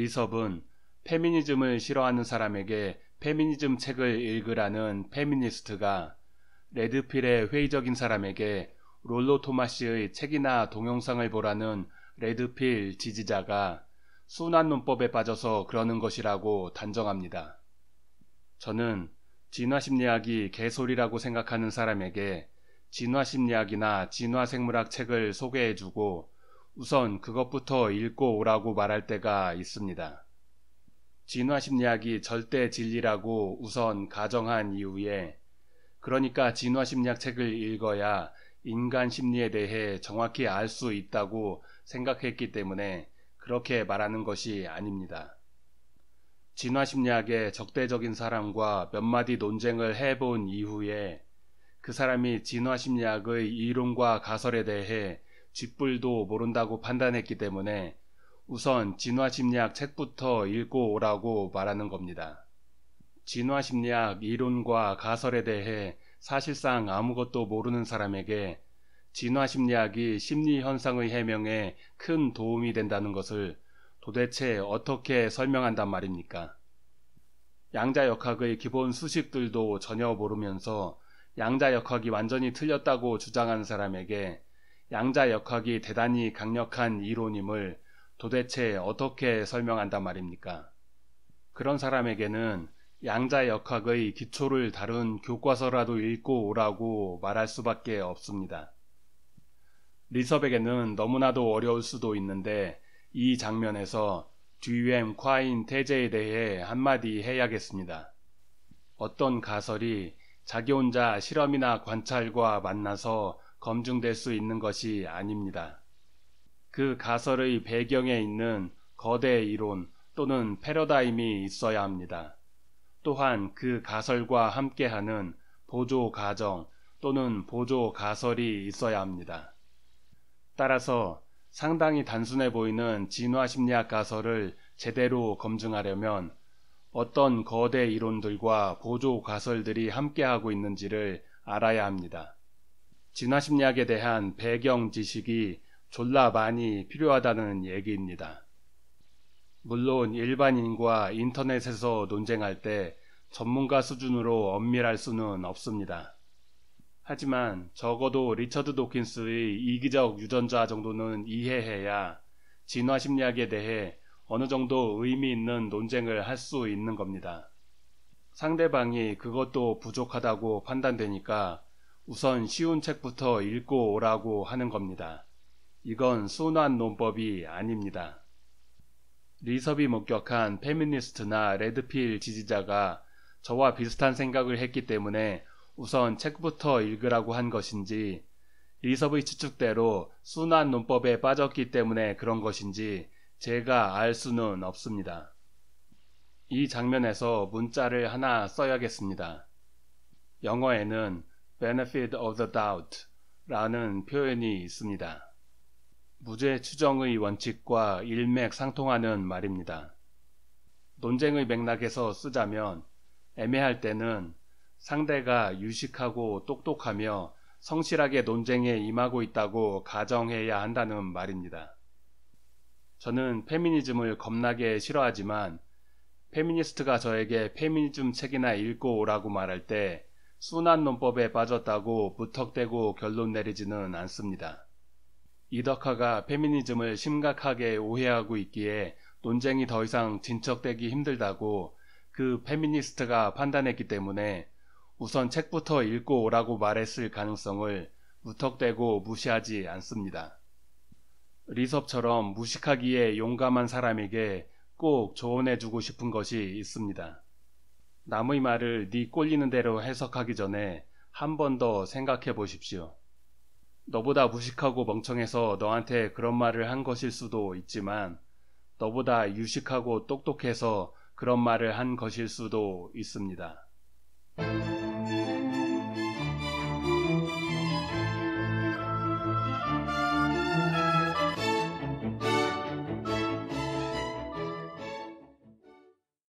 리섭은 페미니즘을 싫어하는 사람에게 페미니즘 책을 읽으라는 페미니스트가 레드필의 회의적인 사람에게 롤로 토마시의 책이나 동영상을 보라는 레드필 지지자가 순환 논법에 빠져서 그러는 것이라고 단정합니다. 저는 진화 심리학이 개소리라고 생각하는 사람에게 진화 심리학이나 진화 생물학 책을 소개해주고 우선 그것부터 읽고 오라고 말할 때가 있습니다. 진화심리학이 절대 진리라고 우선 가정한 이후에 그러니까 진화심리학 책을 읽어야 인간 심리에 대해 정확히 알 수 있다고 생각했기 때문에 그렇게 말하는 것이 아닙니다. 진화심리학의 적대적인 사람과 몇 마디 논쟁을 해본 이후에 그 사람이 진화심리학의 이론과 가설에 대해 쥐뿔도 모른다고 판단했기 때문에 우선 진화심리학 책부터 읽고 오라고 말하는 겁니다. 진화심리학 이론과 가설에 대해 사실상 아무것도 모르는 사람에게 진화심리학이 심리현상의 해명에 큰 도움이 된다는 것을 도대체 어떻게 설명한단 말입니까? 양자역학의 기본 수식들도 전혀 모르면서 양자역학이 완전히 틀렸다고 주장하는 사람에게 양자 역학이 대단히 강력한 이론임을 도대체 어떻게 설명한단 말입니까? 그런 사람에게는 양자 역학의 기초를 다룬 교과서라도 읽고 오라고 말할 수밖에 없습니다. 리섭에게는 너무나도 어려울 수도 있는데 이 장면에서 듀엠 콰인 태제에 대해 한마디 해야겠습니다. 어떤 가설이 자기 혼자 실험이나 관찰과 만나서 검증될 수 있는 것이 아닙니다. 그 가설의 배경에 있는 거대 이론 또는 패러다임이 있어야 합니다. 또한 그 가설과 함께하는 보조 가정 또는 보조 가설이 있어야 합니다. 따라서 상당히 단순해 보이는 진화 심리학 가설을 제대로 검증하려면 어떤 거대 이론들과 보조 가설들이 함께하고 있는지를 알아야 합니다. 진화심리학에 대한 배경 지식이 졸라 많이 필요하다는 얘기입니다. 물론 일반인과 인터넷에서 논쟁할 때 전문가 수준으로 엄밀할 수는 없습니다. 하지만 적어도 리처드 도킨스의 이기적 유전자 정도는 이해해야 진화 심리학에 대해 어느 정도 의미 있는 논쟁을 할 수 있는 겁니다. 상대방이 그것도 부족하다고 판단되니까 우선 쉬운 책부터 읽고 오라고 하는 겁니다. 이건 순환 논법이 아닙니다. 리섭이 목격한 페미니스트나 레드필 지지자가 저와 비슷한 생각을 했기 때문에 우선 책부터 읽으라고 한 것인지 리섭의 추측대로 순환 논법에 빠졌기 때문에 그런 것인지 제가 알 수는 없습니다. 이 장면에서 문자를 하나 써야겠습니다. 영어에는 benefit of the doubt 라는 표현이 있습니다. 무죄 추정의 원칙과 일맥상통하는 말입니다. 논쟁의 맥락에서 쓰자면 애매할 때는 상대가 유식하고 똑똑하며 성실하게 논쟁에 임하고 있다고 가정해야 한다는 말입니다. 저는 페미니즘을 겁나게 싫어하지만 페미니스트가 저에게 페미니즘 책이나 읽고 오라고 말할 때 순환 논법에 빠졌다고 무턱대고 결론 내리지는 않습니다. 이덕화가 페미니즘을 심각하게 오해하고 있기에 논쟁이 더 이상 진척되기 힘들다고 그 페미니스트가 판단했기 때문에 우선 책부터 읽고 오라고 말했을 가능성을 무턱대고 무시하지 않습니다. 리섭처럼 무식하기에 용감한 사람에게 꼭 조언해주고 싶은 것이 있습니다. 남의 말을 네 꼴리는 대로 해석하기 전에 한 번 더 생각해 보십시오. 너보다 무식하고 멍청해서 너한테 그런 말을 한 것일 수도 있지만 너보다 유식하고 똑똑해서 그런 말을 한 것일 수도 있습니다.